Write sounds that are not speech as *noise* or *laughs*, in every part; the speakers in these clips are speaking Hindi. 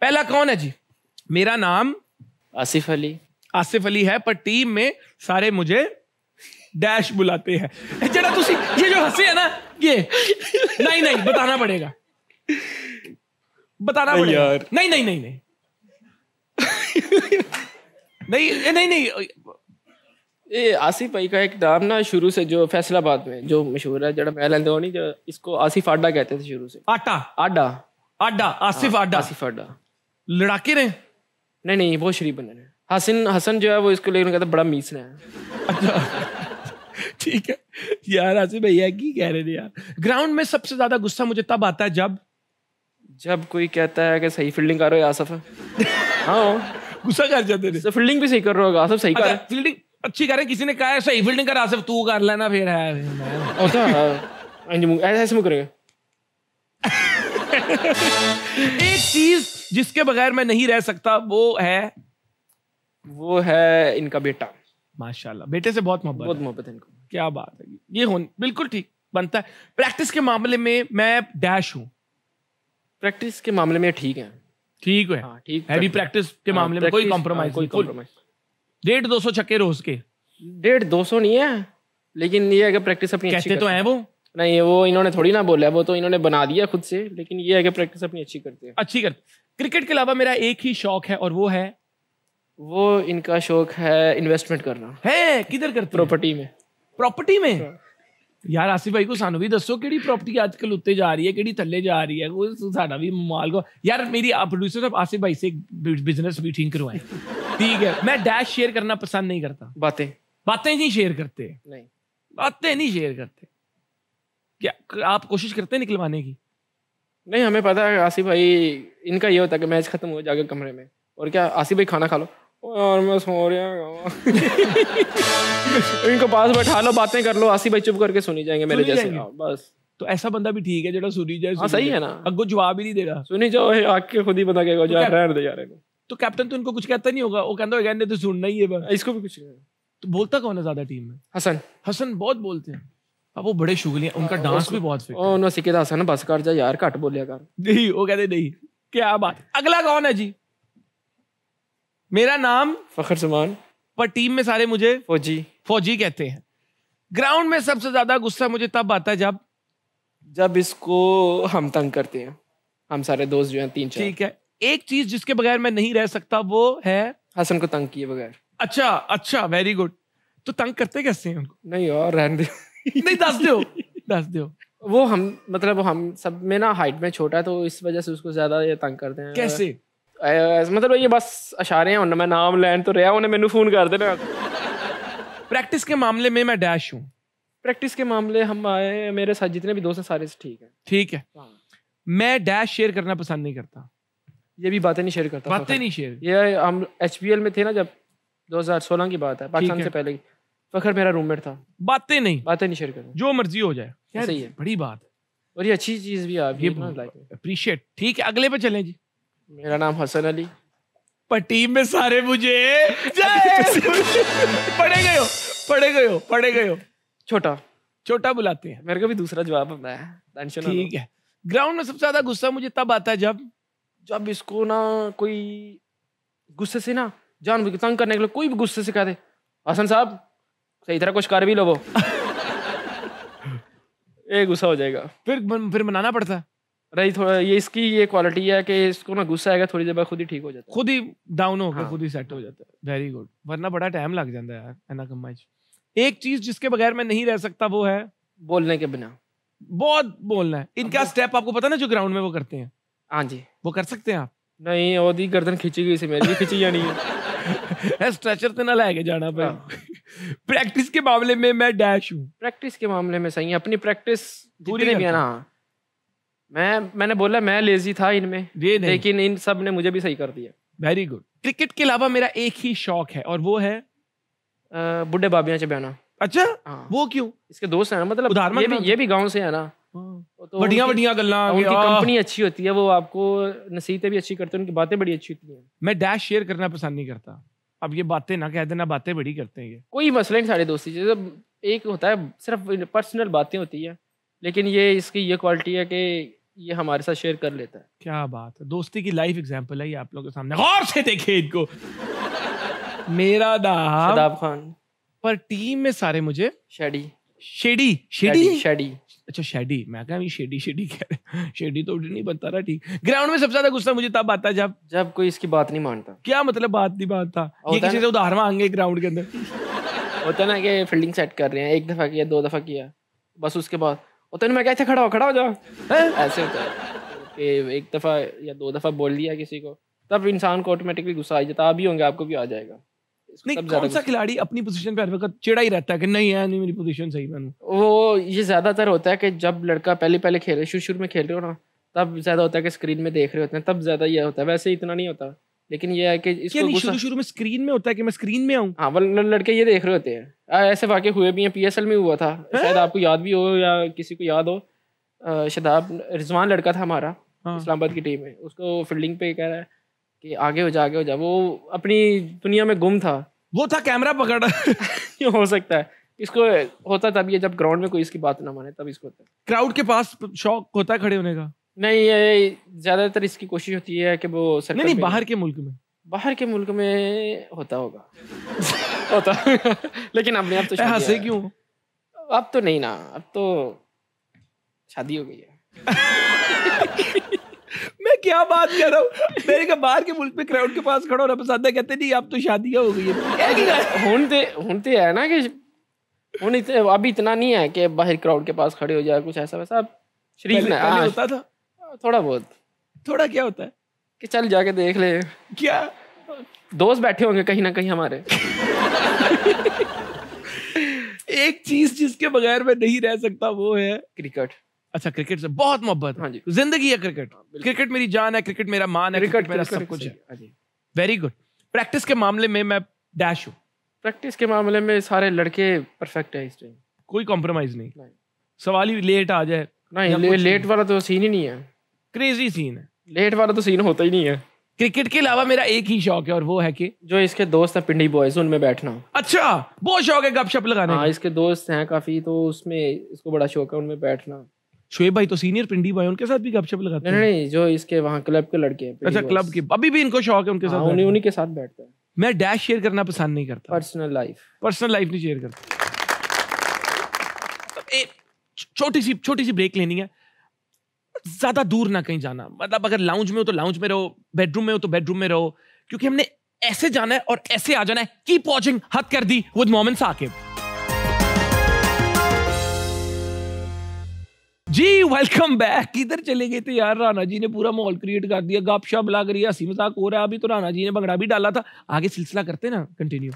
पहला कौन है जी मेरा नाम आसिफ अली आसिफ अली है पर टीम में सारे मुझे डैश बुलाते हैं जरा तुसी ये जो हंसी है ना ये नहीं नहीं बताना पड़ेगा बताना नहीं पड़ेगा यार। नहीं नहीं नहीं नहीं नहीं नहीं नहीं, नहीं। ये आसिफ भाई का एक नाम ना शुरू से जो फैसलाबाद में जो मशहूर है जड़ा मैं लेंदे नहीं जो इसको आसिफ आडा कहते थे शुरू से आटा आडा आडा आसिफ आडा आसिफ आडा लड़ाके ने नहीं नहीं वो शरीफ बंदे ने हसन हसन जो है वो इसको लेकर कहता बड़ा मीस ने अच्छा। ठीक है यार आसिफ भैया की कह रहे थे यार ग्राउंड में सबसे ज्यादा गुस्सा मुझे तब आता है जब जब कोई कहता है कि सही फील्डिंग करो आसफ हाँ गुस्सा कर जाते थे फील्डिंग भी सही कर रहे होगा आसफ सही कर फील्डिंग अच्छा, अच्छी करे किसी ने कहा है सही फील्डिंग कर आसफ तू कर लेना फिर है हाँ, अच्छा, हाँ। हाँ ऐसे में करेगा एक चीज जिसके बगैर मैं नहीं रह सकता वो है वो है इनका बेटा माशाल्लाह बेटे से बहुत मोहब्बत बहुत मोहब्बत है इनको क्या बात है ये हो बिल्कुल ठीक बनता है प्रैक्टिस के मामले में मैं डैश हूँ प्रैक्टिस के मामले में ठीक है ठीक है हाँ, ठीक है हैवी प्रैक्टिस के हाँ, मामले में कोई कॉम्प्रोमाइज हाँ, कोई कॉम्प्रोमाइज डेढ़ दो सौ छक्के रोज के डेढ़ दो सौ नहीं है लेकिन ये अगर प्रैक्टिस अपनी कहते तो हैं वो नहीं वो इन्होंने थोड़ी ना बोला वो तो इन्होंने बना दिया खुद से लेकिन ये है कि प्रैक्टिस अपनी अच्छी करते हैं अच्छी करते क्रिकेट के अलावा मेरा एक ही शौक है और वो है वो इनका शौक है इन्वेस्टमेंट करना है किधर करते प्रॉपर्टी में प्रॉपर्टी में हाँ। यार आसिफ भाई को सानू भी दसो ਕਿਹੜੀ प्रॉपर्टी आजकल उत्ते जा रही है ਹੈ ਕਿਹੜੀ जा रही है ਹੈ ਉਹ ਸਾਡਾ ਵੀ ਮਾਲ ਕੋ ਯਾਰ ਮੇਰੀ ਪ੍ਰੋਡਿਊਸਰ ਸਾਹਿਬ ਆਸਿਫ ਭਾਈ ਸੇ ਬਿਜ਼ਨਸ ਮੀटिंग ठीक है मैं डैश शेयर करना पसंद नहीं करता बातें बातें नहीं शेयर करते नहीं बातें नहीं शेयर करते क्या आप कोशिश करते हैं निकलवाने की नहीं हमें पता है आसिफ भाई इनका ये होता है कि मैच खत्म हो जाकर कमरे में और क्या आसिफ भाई खाना खा लो और मैं सो रहा *laughs* इनको पास बैठा लो बातें कर लो आसिफ भाई चुप करके सुनी जाएंगे मेरे सुनी जैसे जाएंगे। बस तो ऐसा बंदा भी ठीक है जो सुनी जाए हाँ सही है ना अगो जवाब ही नहीं दे रहा सुनी जाओ आके खुद ही पता कहेगा तो जा रहने दे तो कैप्टन तो इनको कुछ कहता नहीं होगा वो कहता होगा तो सुनना ही है इसको भी कुछ नहीं तो बोलता कौन है ज्यादा टीम में हसन हसन बहुत बोलते हैं अब वो बड़े शुगली हैं उनका डांस भी बहुत ओ नो सिकेदा सन बस कर जा यार घट बोलिया कर नहीं वो कहते नहीं क्या बात अगला कौन है जी मेरा नाम फखर समान पर टीम में सारे मुझे फौजी फौजी कहते हैं ग्राउंड में सबसे ज्यादा गुस्सा मुझे तब आता है जब जब इसको हम तंग करते हैं हम सारे दोस्त जो हैं तीन चार ठीक है एक चीज जिसके बगैर मैं नहीं रह सकता वो है हसन को तंग किए बगैर अच्छा अच्छा वेरी गुड तो तंग करते कैसे हैं उनको नहीं और रहने दे नहीं दस दो दस दो वो हम मतलब हम सब में ना हाइट में छोटा है तो इस वजह से उसको ज्यादा ये तंग करते हैं कैसे मतलब ये बस इशारे हैं मैं नाम लैंड तो रहा उन्हें मैनू फोन कर देना प्रैक्टिस के मामले में मैं डैश हूँ प्रैक्टिस के मामले हम आए मेरे साथ जितने भी दोस्त हैं सारे ठीक है ठीक हाँ। है मैं डैश शेयर करना पसंद नहीं करता ये भी बातें नहीं शेयर करता बातें नहीं शेयर ये हम एच में थे ना जब 2016 की बात है पाकिस्तान से पहले की फखर तो मेरा रूममेट था बातें नहीं बातें नहीं शेयर करनी जो मर्जी हो जाए यार सही है बड़ी बात और ये अच्छी चीज़ भी आप ये अप्रिशिएट ठीक है अगले पे चलें जी मेरा नाम हसन अली पटी में सारे मुझे पढ़े गए हो पढ़े गए हो पढ़े गए हो छोटा छोटा बुलाते हैं मेरे को भी दूसरा जवाब होता है टेंशन ठीक है ग्राउंड में सबसे ज्यादा गुस्सा मुझे तब आता है जब जब इसको ना कोई गुस्से से ना जान तंग करने के लिए कोई भी गुस्से से कह दे हसन साहब सही तरह कुछ कर भी लो वो ये गुस्सा हो जाएगा फिर फिर मनाना पड़ता है रही थोड़ा ये इसकी ये क्वालिटी है कि इसको ना गुस्सा आएगा थोड़ी देर बाद खुद ही ठीक हो जाता है खुद ही डाउन होकर हाँ। खुद ही सेट हो जाता है वेरी गुड वरना बड़ा टाइम लग जाता है यार एना कम्मा एक चीज जिसके बगैर मैं नहीं रह सकता वो है बोलने के बिना बहुत बोलना है इनका स्टेप आपको पता ना जो ग्राउंड में वो करते हैं हाँ जी वो कर सकते हैं आप नहीं ओदी गर्दन खींची गई से मेरी खींची जानी है स्ट्रेचर *laughs* ते ना लेके जाना पे प्रैक्टिस के मामले में मैं डैश हूँ प्रैक्टिस के मामले में सही है अपनी प्रैक्टिस पूरी नहीं है ना मैं मैंने बोला मैं लेजी था इनमें लेकिन इन सब ने मुझे भी सही कर दिया वेरी गुड क्रिकेट के अलावा मेरा एक ही शौक है और वो है बुढ़े बाबिया चबाना अच्छा आ, हाँ। वो क्यों इसके दोस्त है ना मतलब ये भी ये भी गांव से है ना हाँ। तो बढ़िया बढ़िया गल्ला कंपनी अच्छी होती है वो आपको नसीहतें भी अच्छी करते हैं उनकी बातें बड़ी अच्छी होती हैं मैं डैश शेयर करना पसंद नहीं करता अब ये बातें ना कह देना बातें बड़ी करते हैं ये कोई मसला नहीं सारे दोस्ती जैसे एक होता है सिर्फ पर्सनल बातें होती हैं लेकिन ये इसकी ये क्वालिटी है कि ये हमारे साथ शेयर कर लेता है क्या बात है दोस्ती की लाइफ एग्जाम्पल है ये आप लोगों के सामने गौर से देखे इनको मेरा नाम खान पर टीम में सारे मुझे शेडी शेडी शेडी शेडी अच्छा शेडी मैं कहा शेडी शेडी कह रहे शेडी तो नहीं बनता रहा ठीक ग्राउंड में सबसे ज्यादा गुस्सा मुझे तब आता जब जब कोई इसकी बात नहीं मानता क्या मतलब बात नहीं मानता ये किसी से उधार मांगे ग्राउंड के अंदर होता है ना कि फील्डिंग सेट कर रहे हैं एक दफा किया दो दफा किया बस उसके बाद होता ना मैं कहते खड़ा हो खड़ा हो जाओ ऐसे होता है एक दफा या दो दफा बोल दिया किसी को तब इंसान को ऑटोमेटिकली गुस्सा आ जाता अभी होंगे आपको भी आ जाएगा नहीं कौन सा खिलाड़ी अपनी पोजीशन पे हर वक्त चिड़ा ही रहता है कि नहीं है नहीं मेरी पोजीशन सही वो ये ज्यादातर होता है कि जब लड़का पहले पहले खेल शुरू शुरू में खेल रहे हो ना तब ज्यादा होता है कि स्क्रीन में देख रहे होते हैं तब ज्यादा ये होता है वैसे इतना नहीं होता लेकिन ये है कि इसको शुरू शुरू में स्क्रीन में होता है कि मैं स्क्रीन में आऊँ हाँ लड़के ये देख रहे होते हैं ऐसे वाकई हुए भी हैं एल में हुआ था शायद आपको याद भी हो या किसी को याद हो शदाब रिजवान लड़का था हमारा हाँ। इस्लामाबाद की टीम में उसको फील्डिंग पे कह रहा है कि आगे हो जा आगे हो जा वो अपनी दुनिया में गुम था वो था कैमरा पकड़ क्यों *laughs* हो सकता है इसको होता तब ये जब ग्राउंड में कोई इसकी बात ना माने तब इसको होता है क्राउड के पास शौक होता है खड़े होने का नहीं ये ज़्यादातर इसकी कोशिश होती है कि वो सर नहीं नहीं बाहर के मुल्क में बाहर के मुल्क में होता होगा *laughs* होता लेकिन अपने आप तो हंसे क्यों अब तो नहीं ना अब तो शादी हो गई है *laughs* मैं क्या बात कर रहा हूँ मेरे के बाहर के मुल्क में क्राउड के पास खड़ा होना पसंद है कहते नहीं आप तो शादियाँ हो गई है होनते होनते है ना कि उन इतने अभी इतना नहीं है कि बाहर क्राउड के पास खड़े हो जाए कुछ ऐसा वैसा शरीफ ना हाँ। होता था थोड़ा बहुत थोड़ा क्या होता है कि चल जाके देख ले क्या दोस्त बैठे होंगे कहीं ना कहीं हमारे *laughs* एक चीज जिसके बगैर मैं नहीं रह सकता वो है क्रिकेट अच्छा क्रिकेट से बहुत मोहब्बत हाँ जिंदगी है हाँ, क्रिकेट क्रिकेट मेरी जान है क्रिकेट मेरा मान है क्रिकेट, मेरा सब कुछ है वेरी गुड प्रैक्टिस के मामले में मैं डैश हूँ प्रैक्टिस के मामले में सारे लड़के परफेक्ट है इस टाइम कोई कॉम्प्रोमाइज नहीं सवाल ही लेट आ जाए नहीं लेट वाला तो सीन ही नहीं है क्रेजी सीन है लेट वाला तो सीन होता ही नहीं है क्रिकेट के अलावा मेरा एक ही शौक है और वो है कि जो इसके दोस्त हैं पिंडी बॉयज उनमें बैठना अच्छा बहुत शौक है गपशप लगाना हाँ इसके दोस्त हैं काफी तो उसमें इसको बड़ा शौक है उनमें बैठना शुएब भाई तो सीनियर पिंडी भाई उनके साथ भी गपशप लगाते नहीं नहीं जो इसके वहाँ क्लब के लड़के हैं अच्छा क्लब के अभी भी इनको शौक है उनके साथ हाँ, उन्हीं उन्हीं के साथ बैठते हैं मैं डैश शेयर करना पसंद नहीं करता पर्सनल लाइफ पर्सनल लाइफ नहीं शेयर करता मतलब छोटी सी छोटी सी ब्रेक लेनी है ज्यादा दूर ना कहीं जाना मतलब अगर लाउंज में हो तो लाउंज में रहो बेडरूम में हो तो बेडरूम में रहो क्योंकि हमने ऐसे जाना है और ऐसे आ जाना है कीप वॉचिंग हद कर दी with moments Saqib ji welcome back किधर चले गए थे यार राणा जी ने पूरा माहौल क्रिएट कर दिया गप शप लग रही है हंसी मजाक हो रहा है अभी तो राणा जी ने भंगड़ा भी डाला था आगे सिलसिला करते ना कंटिन्यू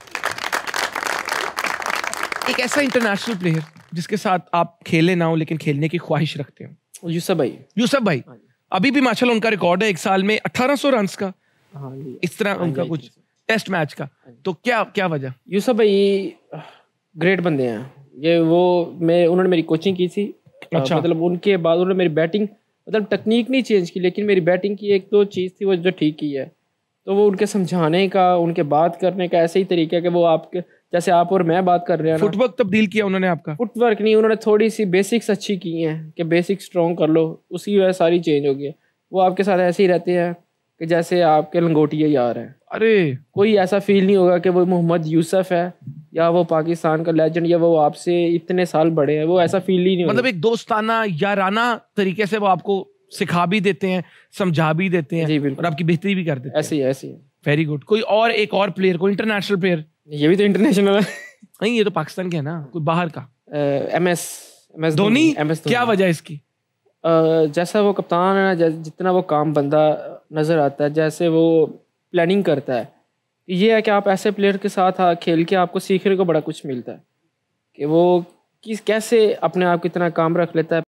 एक ऐसा इंटरनेशनल प्लेयर जिसके साथ आप खेले ना हो लेकिन खेलने की ख्वाहिश रखते हो यूसुफ भाई यूसुफ भाई हाँ अभी भी माशाल्लाह उनका रिकॉर्ड है एक साल में 1800 रन का हाँ इस तरह हाँ उनका कुछ टेस्ट मैच का तो क्या क्या वजह यूसुफ भाई ग्रेट बंदे हैं ये वो मैं उन्होंने मेरी कोचिंग की थी अच्छा। मतलब उनके बाद उन्होंने मेरी बैटिंग मतलब टेक्निक नहीं चेंज की लेकिन मेरी बैटिंग की एक दो तो चीज़ थी वो जो ठीक की है तो वो उनके समझाने का उनके बात करने का ऐसे ही तरीका है कि वो आपके जैसे आप और मैं बात कर रहे हैं फुटवर्क तब्दील किया उन्होंने आपका फुटवर्क नहीं उन्होंने थोड़ी सी बेसिक्स अच्छी की हैं कि बेसिक स्ट्रॉन्ग कर लो उसी वजह सारी चेंज हो गई है वो आपके साथ ऐसे ही रहते हैं कि जैसे आपके लंगोटिया यार हैं अरे कोई ऐसा फील नहीं होगा कि वो मोहम्मद यूसुफ है या वो पाकिस्तान का लेजेंड या वो आपसे इतने साल बड़े हैं वो ऐसा फील ही नहीं मतलब एक दोस्ताना याराना तरीके से वो आपको सिखा भी देते हैं समझा भी देते हैं और आपकी बेहतरी भी कर देते ऐसे हैं ऐसे ही वेरी गुड कोई और एक और प्लेयर कोई इंटरनेशनल प्लेयर ये भी तो इंटरनेशनल है नहीं ये तो पाकिस्तान के है ना कोई बाहर का M S M S Dhoni M S क्या वजह इसकी जैसा वो कप्तान है ना जितना वो काम बंदा नज़र आता है जैसे वो प्लानिंग करता है ये है कि आप ऐसे प्लेयर के साथ हाँ, खेल के आपको सीखने को बड़ा कुछ मिलता है कि वो किस कैसे अपने आप को इतना काम रख लेता है